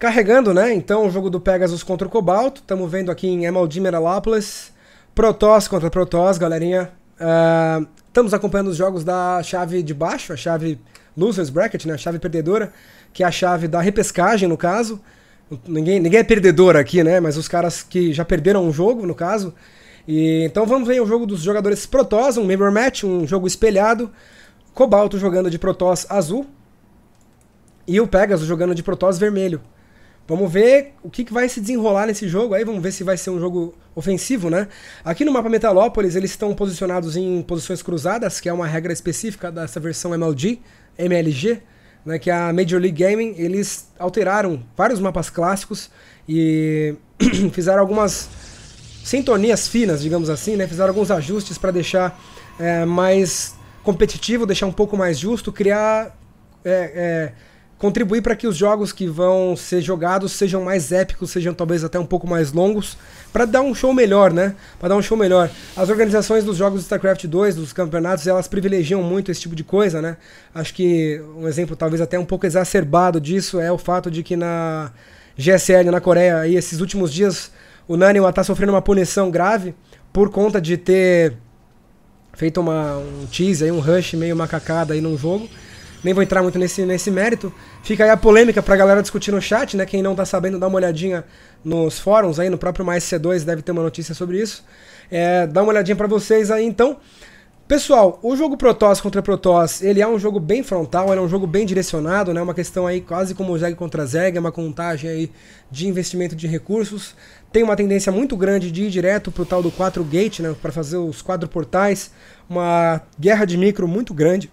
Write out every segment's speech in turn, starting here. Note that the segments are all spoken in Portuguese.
Carregando, né? Então, o jogo do Pegasus contra o Cobalto. Estamos vendo aqui em Emaldi Menalápolis. Protoss contra Protoss, galerinha. Estamos ah, uh, acompanhando os jogos da chave de baixo, a chave Losers Bracket, né? A chave perdedora, que é a chave da repescagem, no caso. Ninguém, ninguém é perdedor aqui, né? Mas os caras que já perderam um jogo, no caso. E, então vamos ver o jogo dos jogadores Protoss, um Member Match, um jogo espelhado. Cobalto jogando de Protoss azul. E o Pegasus jogando de Protoss vermelho. Vamos ver o que, que vai se desenrolar nesse jogo aí, vamos ver se vai ser um jogo ofensivo, né? Aqui no mapa Metalópolis, eles estão posicionados em posições cruzadas, que é uma regra específica dessa versão MLG, MLG, né, que é a Major League Gaming, eles alteraram vários mapas clássicos e fizeram algumas sintonias finas, digamos assim, né? Fizeram alguns ajustes para deixar é, mais competitivo, deixar um pouco mais justo, criar é, é, contribuir para que os jogos que vão ser jogados sejam mais épicos, sejam talvez até um pouco mais longos, para dar um show melhor, né? Para dar um show melhor. As organizações dos jogos de StarCraft 2, dos campeonatos, elas privilegiam muito esse tipo de coisa, né? Acho que um exemplo talvez até um pouco exacerbado disso é o fato de que na GSL na Coreia, aí esses últimos dias, o Naniwa está sofrendo uma punição grave por conta de ter feito uma, um tease aí, um rush meio macacada aí num jogo nem vou entrar muito nesse, nesse mérito. Fica aí a polêmica pra galera discutir no chat, né? Quem não tá sabendo, dá uma olhadinha nos fóruns aí, no próprio Mais 2 deve ter uma notícia sobre isso. É, dá uma olhadinha para vocês aí então. Pessoal, o jogo Protoss contra Protoss, ele é um jogo bem frontal, é um jogo bem direcionado, né? Uma questão aí quase como Zeg contra Zeg, é uma contagem aí de investimento de recursos. Tem uma tendência muito grande de ir direto pro tal do 4 gate, né? Para fazer os quatro portais, uma guerra de micro muito grande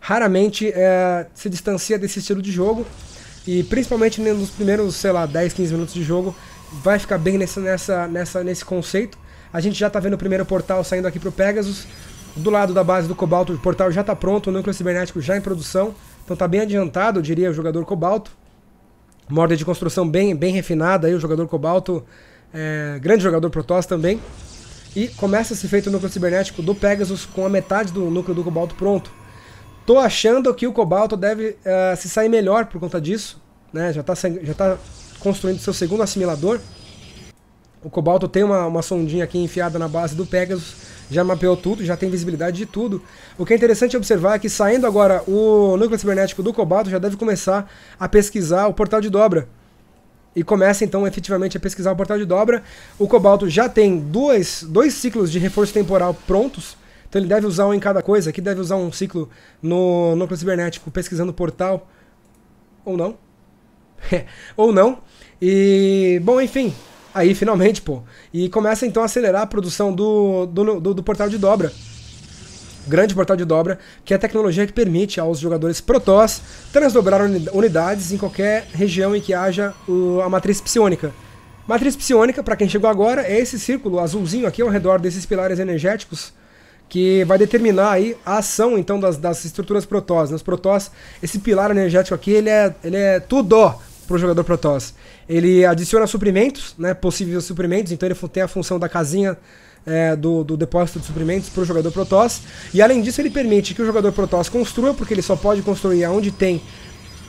raramente é, se distancia desse estilo de jogo. E principalmente nos primeiros, sei lá, 10, 15 minutos de jogo, vai ficar bem nessa, nessa, nessa, nesse conceito. A gente já está vendo o primeiro portal saindo aqui para o Pegasus. Do lado da base do Cobalto, o portal já está pronto, o núcleo cibernético já em produção. Então está bem adiantado, diria, o jogador Cobalto. Uma ordem de construção bem, bem refinada aí, o jogador Cobalto, é, grande jogador Protoss também. E começa a ser feito o núcleo cibernético do Pegasus com a metade do núcleo do Cobalto pronto. Tô achando que o Cobalto deve uh, se sair melhor por conta disso. Né? Já, está já tá construindo seu segundo assimilador. O Cobalto tem uma, uma sondinha aqui enfiada na base do Pegasus, já mapeou tudo, já tem visibilidade de tudo. O que é interessante observar é que saindo agora o núcleo cibernético do Cobalto já deve começar a pesquisar o portal de dobra. E começa então efetivamente a pesquisar o portal de dobra. O Cobalto já tem dois dois ciclos de reforço temporal prontos, então ele deve usar um em cada coisa, aqui deve usar um ciclo no núcleo cibernético pesquisando o portal. Ou não. Ou não. E, bom, enfim, aí finalmente, pô. E começa então a acelerar a produção do, do, do, do portal de dobra grande portal de dobra, que é a tecnologia que permite aos jogadores Protoss transdobrar unidades em qualquer região em que haja a matriz psionica. Matriz psionica, para quem chegou agora, é esse círculo azulzinho aqui ao redor desses pilares energéticos que vai determinar aí a ação então das, das estruturas protoss. nos protoss, esse pilar energético aqui, ele é, ele é tudo para o jogador protoss. Ele adiciona suprimentos, né, possíveis suprimentos, então ele tem a função da casinha é, do, do, depósito de suprimentos para o jogador protoss. E além disso, ele permite que o jogador protoss construa, porque ele só pode construir onde tem,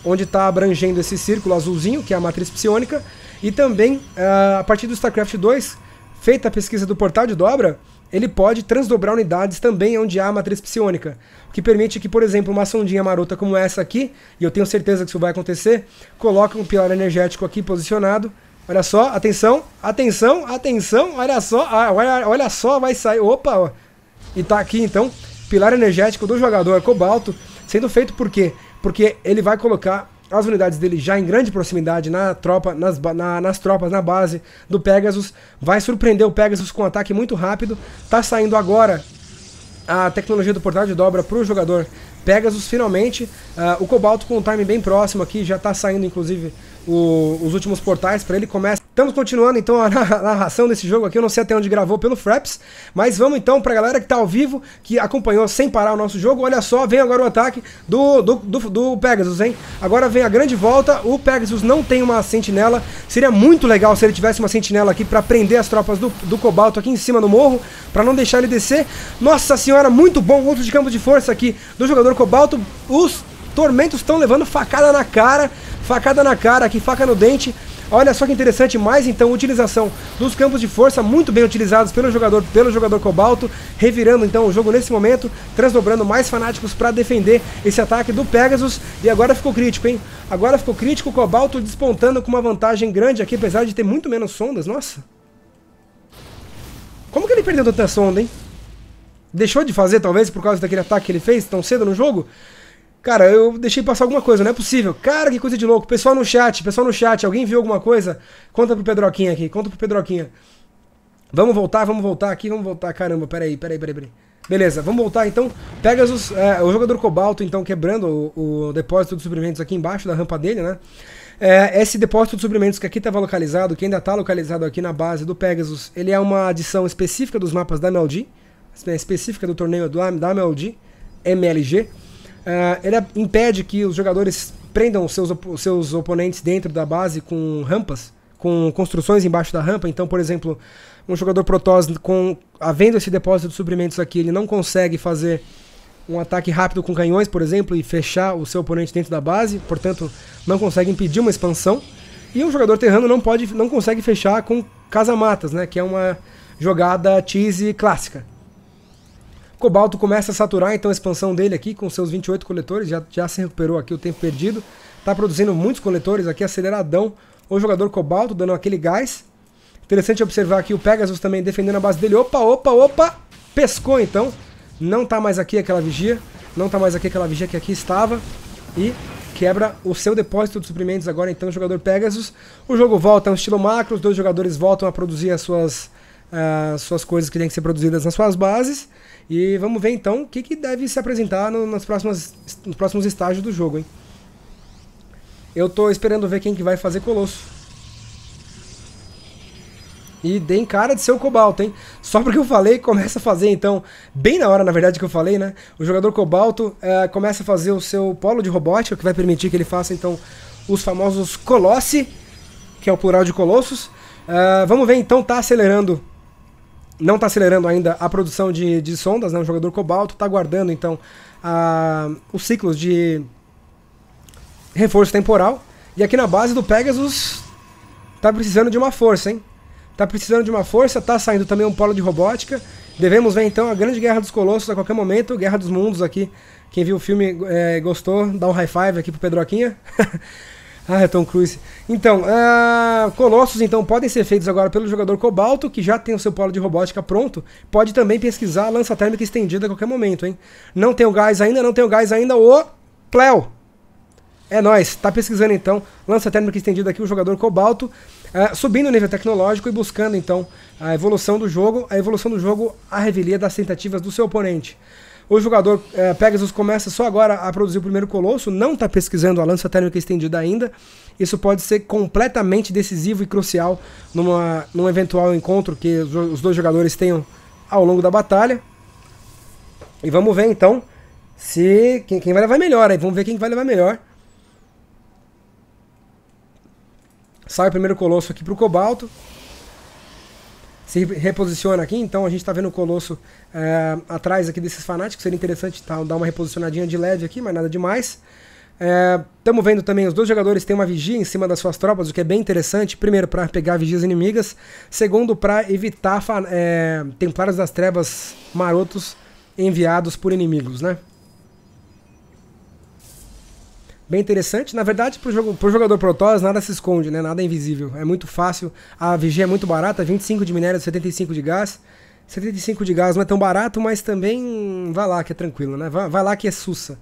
onde está abrangendo esse círculo azulzinho, que é a matriz psionica E também, ah, a partir do StarCraft 2, feita a pesquisa do portal de dobra, ele pode transdobrar unidades também onde há matriz psiônica, o que permite que, por exemplo, uma sondinha marota como essa aqui, e eu tenho certeza que isso vai acontecer, coloque um pilar energético aqui posicionado. Olha só, atenção, atenção, atenção, olha só, ah, olha, olha só, vai sair, opa, ó. e tá aqui então, pilar energético do jogador cobalto, sendo feito por quê? Porque ele vai colocar as unidades dele já em grande proximidade na tropa, nas, na, nas tropas na base do Pegasus. Vai surpreender o Pegasus com um ataque muito rápido. Tá saindo agora a tecnologia do portal de dobra para o jogador Pegasus, finalmente. Uh, o Cobalto com um time bem próximo aqui, já está saindo inclusive o, os últimos portais para ele. Começa Estamos continuando então a narração desse jogo aqui. Eu não sei até onde gravou pelo Fraps, mas vamos então para a galera que está ao vivo, que acompanhou sem parar o nosso jogo. Olha só, vem agora o ataque do, do, do, do Pegasus, hein? Agora vem a grande volta. O Pegasus não tem uma sentinela. Seria muito legal se ele tivesse uma sentinela aqui para prender as tropas do, do Cobalto aqui em cima no morro, para não deixar ele descer. Nossa senhora, muito bom. Outro de campo de força aqui do jogador Cobalto. Os Tormentos estão levando facada na cara, facada na cara aqui, faca no dente. Olha só que interessante, mais então utilização dos campos de força muito bem utilizados pelo jogador, pelo jogador Cobalto, revirando então o jogo nesse momento, transdobrando mais fanáticos para defender esse ataque do Pegasus. E agora ficou crítico, hein? Agora ficou crítico, o Cobalto despontando com uma vantagem grande aqui, apesar de ter muito menos sondas, nossa. Como que ele perdeu tanta sonda, hein? Deixou de fazer, talvez, por causa daquele ataque que ele fez tão cedo no jogo? Cara, eu deixei passar alguma coisa, não é possível. Cara, que coisa de louco. Pessoal no chat, pessoal no chat, alguém viu alguma coisa? Conta pro Pedroquinha aqui, conta pro Pedroquinha. Vamos voltar, vamos voltar aqui, vamos voltar. Caramba, peraí, peraí, peraí, peraí. Beleza, vamos voltar então. Pegasus, é, o jogador Cobalto, então, quebrando o, o depósito de suprimentos aqui embaixo da rampa dele, né? É, esse depósito de suprimentos que aqui estava localizado, que ainda está localizado aqui na base do Pegasus, ele é uma adição específica dos mapas da MLG, é específica do torneio do, da MLG, MLG. Uh, ele é, impede que os jogadores prendam seus, op seus oponentes dentro da base com rampas, com construções embaixo da rampa. Então, por exemplo, um jogador Protoss, com, havendo esse depósito de suprimentos aqui, ele não consegue fazer um ataque rápido com canhões, por exemplo, e fechar o seu oponente dentro da base, portanto, não consegue impedir uma expansão. E um jogador terrano não, pode, não consegue fechar com casamatas, né, que é uma jogada cheese clássica. Cobalto começa a saturar então a expansão dele aqui com seus 28 coletores, já, já se recuperou aqui o tempo perdido. Está produzindo muitos coletores aqui, é aceleradão. O jogador Cobalto dando aquele gás. Interessante observar aqui o Pegasus também defendendo a base dele. Opa, opa, opa! Pescou então. Não está mais aqui aquela vigia. Não está mais aqui aquela vigia que aqui estava. E quebra o seu depósito de suprimentos agora então o jogador Pegasus. O jogo volta ao estilo macro, os dois jogadores voltam a produzir as suas, uh, suas coisas que têm que ser produzidas nas suas bases. E vamos ver então o que, que deve se apresentar no, nas próximas, nos próximos estágios do jogo, hein? Eu tô esperando ver quem que vai fazer Colosso. E tem cara de ser o Cobalto, hein? Só porque eu falei, começa a fazer, então, bem na hora, na verdade, que eu falei, né? O jogador Cobalto é, começa a fazer o seu polo de robótica, que vai permitir que ele faça, então, os famosos Colossi, que é o plural de Colossos. Eh, vamos ver, então, tá acelerando não está acelerando ainda a produção de, de sondas, né? O jogador cobalto está guardando, então, a, os ciclos de reforço temporal. E aqui na base do Pegasus está precisando de uma força, hein? está precisando de uma força, está saindo também um polo de robótica. Devemos ver então a grande guerra dos colossos a qualquer momento, Guerra dos Mundos aqui. Quem viu o filme é, gostou, dá um high five aqui pro Pedroquinha. Ah, é Tom Cruise. Então, uh, ah, colossos então podem ser feitos agora pelo jogador Cobalto, que já tem o seu polo de robótica pronto. Pode também pesquisar a lança térmica estendida a qualquer momento, hein? Não tem o gás ainda, não tem o gás ainda, o Pleo. É nós, tá pesquisando então, lança térmica estendida aqui, o jogador Cobalto, uh, subindo o nível tecnológico e buscando então a evolução do jogo, a evolução do jogo a revelia das tentativas do seu oponente. O jogador é, Pegasus começa só agora a produzir o primeiro colosso, não está pesquisando a lança térmica estendida ainda. Isso pode ser completamente decisivo e crucial numa, num eventual encontro que os, os dois jogadores tenham ao longo da batalha. E vamos ver então se quem, quem vai levar melhor. Aí vamos ver quem vai levar melhor. Sai o primeiro colosso aqui para o Cobalto se reposiciona aqui, então a gente está vendo o Colosso é, atrás aqui desses fanáticos, seria interessante tá, dar uma reposicionadinha de leve aqui, mas nada demais. Estamos eh, é, vendo também os dois jogadores têm uma vigia em cima das suas tropas, o que é bem interessante. Primeiro, para pegar vigias inimigas. Segundo, para evitar é, Templários das Trevas marotos enviados por inimigos, né? bem interessante. Na verdade, pro, jogo, pro jogador Protoss, nada se esconde, né? Nada é invisível. É muito fácil. A VG é muito barata, 25 de minério, 75 de gás. 75 de gás não é tão barato, mas também vai lá que é tranquilo, né? Vai, vai lá que é sussa.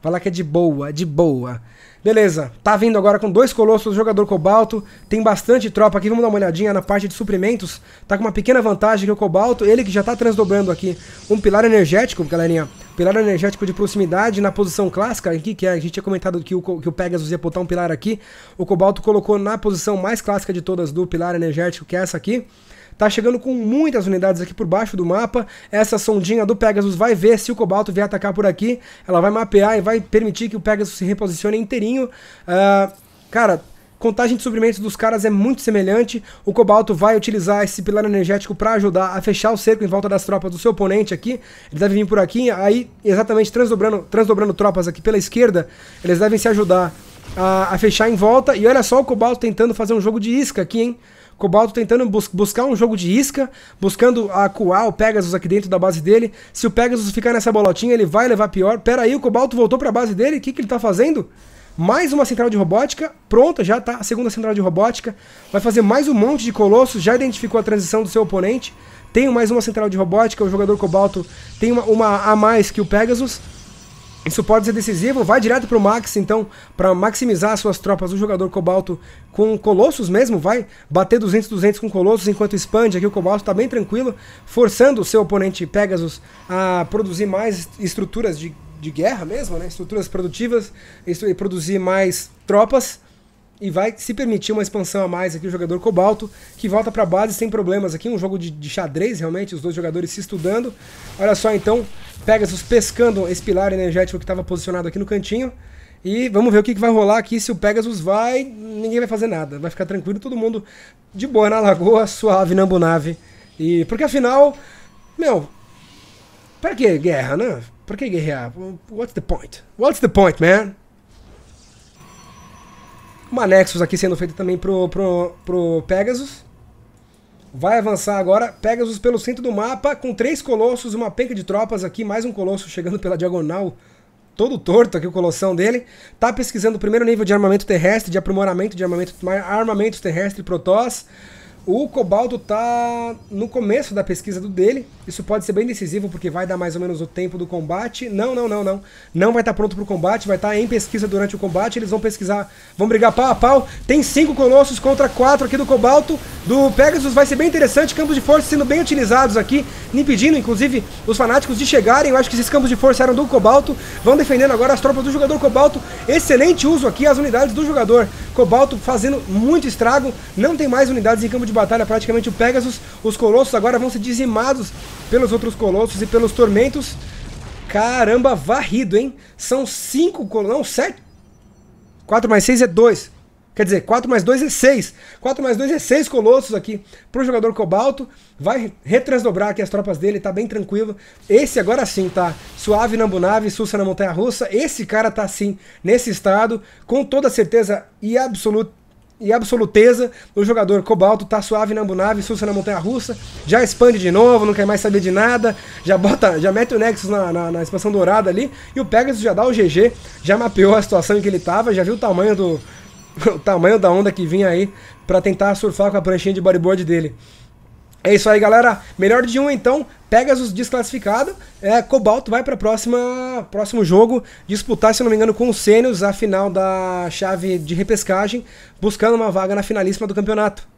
Falar que é de boa, de boa. Beleza, tá vindo agora com dois colossos, jogador cobalto, tem bastante tropa aqui, vamos dar uma olhadinha na parte de suprimentos, tá com uma pequena vantagem que o cobalto, ele que já tá transdobrando aqui um pilar energético, galerinha, pilar energético de proximidade na posição clássica aqui, que é, a gente tinha comentado que o, que o Pegasus ia botar um pilar aqui, o cobalto colocou na posição mais clássica de todas do pilar energético, que é essa aqui, Tá chegando com muitas unidades aqui por baixo do mapa. Essa sondinha do Pegasus vai ver se o Cobalto vier atacar por aqui. Ela vai mapear e vai permitir que o Pegasus se reposicione inteirinho. Uh, cara, contagem de suprimentos dos caras é muito semelhante. O Cobalto vai utilizar esse pilar energético para ajudar a fechar o cerco em volta das tropas do seu oponente aqui. Eles devem vir por aqui, aí exatamente transdobrando, transdobrando tropas aqui pela esquerda, eles devem se ajudar a, a fechar em volta. E olha só o Cobalto tentando fazer um jogo de isca aqui, hein? Cobalto tentando bus buscar um jogo de isca, buscando acuar o Pegasus aqui dentro da base dele. Se o Pegasus ficar nessa bolotinha, ele vai levar pior. Pera aí, o Cobalto voltou para a base dele, o que, que ele tá fazendo? Mais uma central de robótica, pronta, já tá a segunda central de robótica. Vai fazer mais um monte de colossos, já identificou a transição do seu oponente. Tem mais uma central de robótica, o jogador Cobalto tem uma, uma a mais que o Pegasus. Isso pode ser decisivo, vai direto pro Max, então, para maximizar suas tropas. O jogador Cobalto com Colossus mesmo vai bater 200, 200 com Colossus, enquanto expande aqui o Cobalto tá bem tranquilo, forçando o seu oponente Pegasus a produzir mais estruturas de, de guerra mesmo, né? estruturas produtivas, e produzir mais tropas e vai se permitir uma expansão a mais aqui o jogador Cobalto, que volta para a base sem problemas aqui, um jogo de, de, xadrez realmente, os dois jogadores se estudando. Olha só então, Pegasus pescando esse pilar energético que estava posicionado aqui no cantinho. E vamos ver o que, que vai rolar aqui, se o Pegasus vai, ninguém vai fazer nada, vai ficar tranquilo, todo mundo de boa na lagoa, suave, nambunave. E, porque afinal, meu, para que guerra, né? Para que guerrear? What's the point? What's the point, man? Uma Nexus aqui sendo feita também pro, pro, pro Pegasus. Vai avançar agora. Pegasus pelo centro do mapa, com três colossos, uma penca de tropas aqui, mais um colosso chegando pela diagonal. Todo torto aqui o colossão dele. Tá pesquisando o primeiro nível de armamento terrestre, de aprimoramento de armamento, armamento terrestre, Protoss. O cobalto está no começo da pesquisa do dele. Isso pode ser bem decisivo porque vai dar mais ou menos o tempo do combate. Não, não, não, não. Não vai estar tá pronto para o combate, vai estar tá em pesquisa durante o combate. Eles vão pesquisar, vão brigar pau a pau. Tem cinco colossos contra quatro aqui do cobalto. Do Pegasus vai ser bem interessante. Campos de força sendo bem utilizados aqui, impedindo inclusive os fanáticos de chegarem. Eu acho que esses campos de força eram do cobalto. Vão defendendo agora as tropas do jogador cobalto. Excelente uso aqui as unidades do jogador cobalto fazendo muito estrago. Não tem mais unidades em campo de batalha praticamente o Pegasus. Os colossos agora vão ser dizimados pelos outros colossos e pelos tormentos. Caramba, varrido, hein? São cinco colossos. Não, sete. quatro mais seis é dois Quer dizer, 4 mais 2 é 6. 4 mais 2 é 6 colossos aqui pro jogador Cobalto. Vai retransdobrar aqui as tropas dele, tá bem tranquilo. Esse agora sim tá suave na Bunave, sussa na Montanha Russa. Esse cara tá sim nesse estado, com toda certeza e absoluta e absoluteza. O jogador cobalto tá suave na Ambunave, sussa na montanha russa, já expande de novo, não quer mais saber de nada, já bota, já mete o Nexus na, na, na, expansão dourada ali, e o Pegasus já dá o GG, já mapeou a situação em que ele tava, já viu o tamanho do. o tamanho da onda que vinha aí para tentar surfar com a pranchinha de bodyboard dele. É isso aí, galera. Melhor de um, então. Pegasus desclassificado. É, Cobalto vai para próxima próximo jogo disputar, se não me engano, com o Sênios a final da chave de repescagem, buscando uma vaga na finalíssima do campeonato.